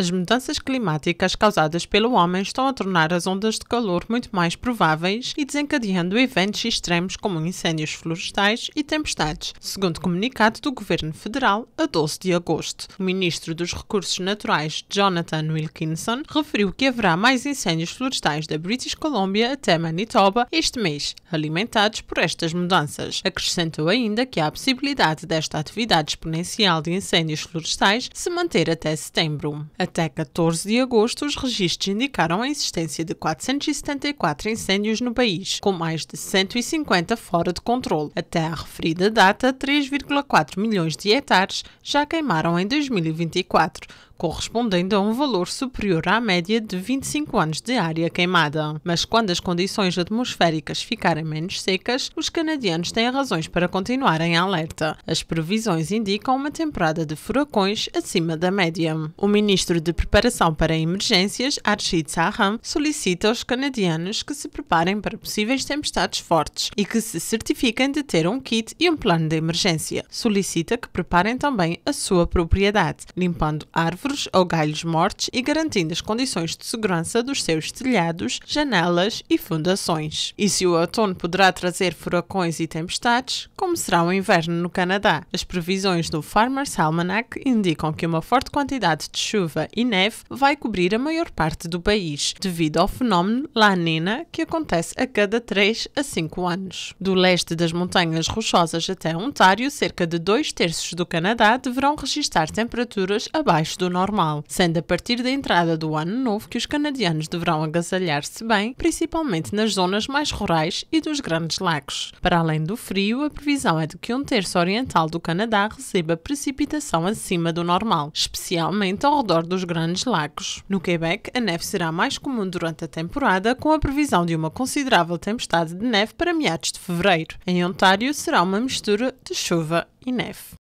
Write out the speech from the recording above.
As mudanças climáticas causadas pelo homem estão a tornar as ondas de calor muito mais prováveis e desencadeando eventos extremos como incêndios florestais e tempestades, segundo comunicado do Governo Federal a 12 de agosto. O ministro dos Recursos Naturais, Jonathan Wilkinson, referiu que haverá mais incêndios florestais da British Columbia até Manitoba este mês, alimentados por estas mudanças. Acrescentou ainda que há a possibilidade desta atividade exponencial de incêndios florestais se manter até setembro. A até 14 de agosto, os registros indicaram a existência de 474 incêndios no país, com mais de 150 fora de controle. Até a referida data, 3,4 milhões de hectares já queimaram em 2024 correspondendo a um valor superior à média de 25 anos de área queimada. Mas quando as condições atmosféricas ficarem menos secas, os canadianos têm razões para continuar em alerta. As previsões indicam uma temporada de furacões acima da média. O ministro de Preparação para Emergências, Arshid Saham, solicita aos canadianos que se preparem para possíveis tempestades fortes e que se certifiquem de ter um kit e um plano de emergência. Solicita que preparem também a sua propriedade, limpando árvores árvores ou galhos mortos e garantindo as condições de segurança dos seus telhados, janelas e fundações. E se o outono poderá trazer furacões e tempestades, como será o inverno no Canadá? As previsões do Farmer's Almanac indicam que uma forte quantidade de chuva e neve vai cobrir a maior parte do país, devido ao fenómeno La Nina que acontece a cada 3 a 5 anos. Do leste das montanhas rochosas até Ontário, cerca de dois terços do Canadá deverão registrar temperaturas abaixo do normal, sendo a partir da entrada do ano novo que os canadianos deverão agasalhar-se bem, principalmente nas zonas mais rurais e dos grandes lagos. Para além do frio, a previsão é de que um terço oriental do Canadá receba precipitação acima do normal, especialmente ao redor dos grandes lagos. No Quebec, a neve será mais comum durante a temporada, com a previsão de uma considerável tempestade de neve para meados de fevereiro. Em Ontário, será uma mistura de chuva e neve.